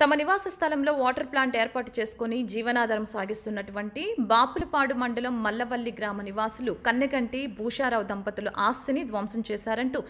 తమ నివాస స్థలంలో వాటర్ ప్లాంట్ ఏర్పాటు చేసుకుని జీవనాధారం సాగిస్తున్నటువంటి బాపులపాడు మండలం మల్లవల్లి గ్రామ నివాసులు కన్నెగంటి భూషారావు దంపతుల ఆస్తిని ధ్వంసం చేశారంటూ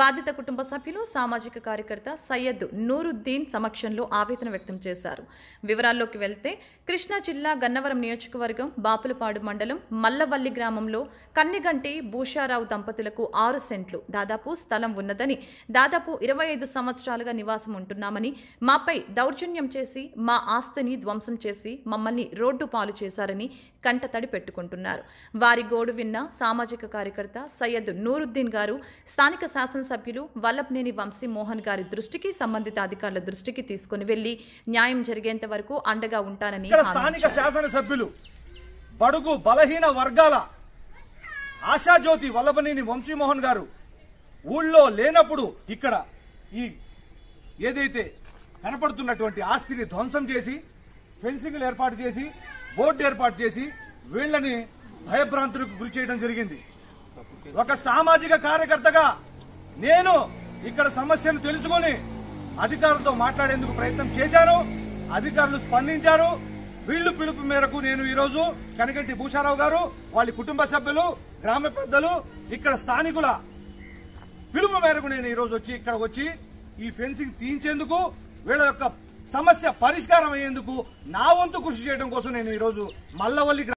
బాధిత కుటుంబ సభ్యులు సామాజిక కార్యకర్త సయ్యద్ నూరుద్దీన్ సమక్షంలో ఆవేదన వ్యక్తం చేశారు వివరాల్లోకి వెళ్తే కృష్ణా జిల్లా గన్నవరం నియోజకవర్గం బాపులపాడు మండలం మల్లవల్లి గ్రామంలో కన్నెగంటి భూషారావు దంపతులకు ఆరు సెంట్లు దాదాపు స్థలం ఉన్నదని దాదాపు ఇరవై ఐదు సంవత్సరాలుగా నివాసం ఉంటున్నామని మాపై దౌర్జ దౌర్జన్యం చేసి మా ఆస్తిని ధ్వంసం చేసి మమ్మల్ని రోడ్డు పాలు చేశారని కంటతడి పెట్టుకుంటున్నారు వారి గోడు విన్న సామాజిక కార్యకర్త సయ్యద్ నూరుద్దీన్ గారు స్థానిక శాసనసభ్యులు వల్లభనేని వంశీ మోహన్ గారి దృష్టికి సంబంధిత అధికారుల దృష్టికి తీసుకుని వెళ్లి న్యాయం జరిగేంత వరకు అండగా ఉంటానని స్థానిక శాసనసభ్యులు బడుగు బలహీన వర్గాల ఆశాజ్యోతి వల్లభనేని వంశీమోహన్ గారు ఊళ్ళో లేనప్పుడు ఇక్కడ ఈ ఏదైతే కనపడుతున్నటువంటి ఆస్తిని ధ్వంసం చేసి ఫెన్సింగ్లు ఏర్పాటు చేసి బోర్డు ఏర్పాటు చేసి వీళ్లని భయభ్రాంతులకు గురి చేయడం జరిగింది ఒక సామాజిక కార్యకర్తగా నేను ఇక్కడ సమస్యను తెలుసుకుని అధికారులతో మాట్లాడేందుకు ప్రయత్నం చేశాను అధికారులు స్పందించారు వీళ్లు పిలుపు మేరకు నేను ఈరోజు కనగంటి భూషారావు గారు వాళ్ళ కుటుంబ సభ్యులు గ్రామ పెద్దలు ఇక్కడ స్థానికుల పిలుపు మేరకు నేను ఈరోజు వచ్చి ఇక్కడ వచ్చి ఈ ఫెన్సింగ్ తీయించేందుకు వీళ్ళ యొక్క సమస్య పరిష్కారం అయ్యేందుకు నా వంతు కృషి చేయడం కోసం నేను ఈరోజు మల్లవల్లి